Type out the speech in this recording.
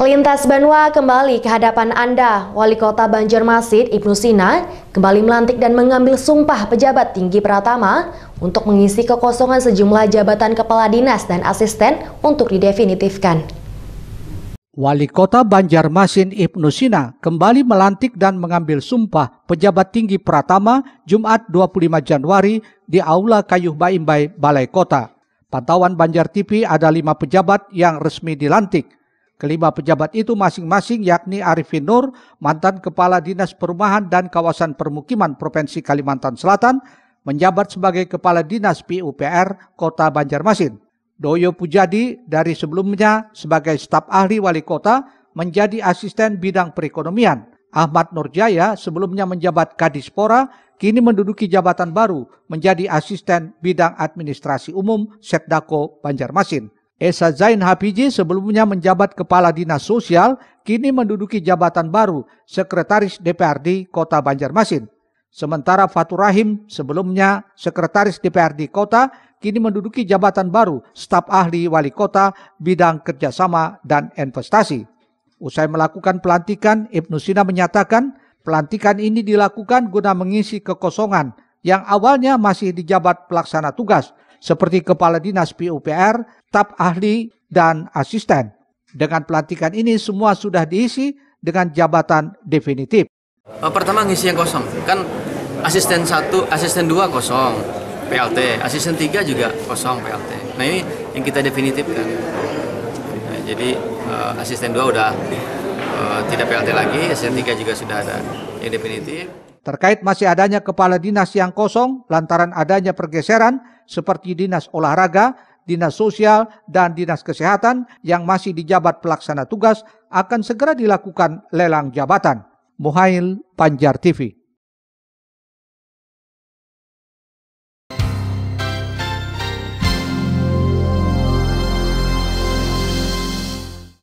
Lintas Banua kembali ke hadapan Anda. Wali Kota Banjarmasin Ibnu Sina kembali melantik dan mengambil sumpah pejabat tinggi Pratama untuk mengisi kekosongan sejumlah jabatan kepala dinas dan asisten untuk didefinitifkan. Wali Kota Banjarmasin Ibnu Sina kembali melantik dan mengambil sumpah pejabat tinggi Pratama Jumat 25 Januari di Aula Kayuh Baimbai, Balai Kota. Pantauan Banjar TV ada lima pejabat yang resmi dilantik, Kelima pejabat itu masing-masing yakni Arifin Nur, mantan Kepala Dinas Perumahan dan Kawasan Permukiman Provinsi Kalimantan Selatan, menjabat sebagai Kepala Dinas PUPR Kota Banjarmasin. Doyo Pujadi dari sebelumnya sebagai staf ahli wali kota menjadi asisten bidang perekonomian. Ahmad Nurjaya sebelumnya menjabat Kadispora, kini menduduki jabatan baru menjadi asisten bidang administrasi umum Setdako Banjarmasin. Esa Zain Hafiji sebelumnya menjabat Kepala Dinas Sosial, kini menduduki jabatan baru Sekretaris DPRD Kota Banjarmasin. Sementara Fatur Rahim sebelumnya Sekretaris DPRD Kota, kini menduduki jabatan baru Staf Ahli Wali Kota Bidang Kerjasama dan Investasi. Usai melakukan pelantikan, Ibnu Sina menyatakan pelantikan ini dilakukan guna mengisi kekosongan yang awalnya masih dijabat pelaksana tugas – seperti Kepala Dinas PUPR, tap ahli, dan asisten. Dengan pelantikan ini semua sudah diisi dengan jabatan definitif. Eh, pertama ngisi yang kosong, kan asisten satu, asisten dua kosong PLT, asisten tiga juga kosong PLT. Nah ini yang kita definitifkan. Nah, jadi uh, asisten dua udah uh, tidak PLT lagi, asisten tiga juga sudah ada yang definitif terkait masih adanya kepala dinas yang kosong lantaran adanya pergeseran seperti dinas olahraga, dinas sosial, dan dinas kesehatan yang masih dijabat pelaksana tugas akan segera dilakukan lelang jabatan. Muhail Panjar TV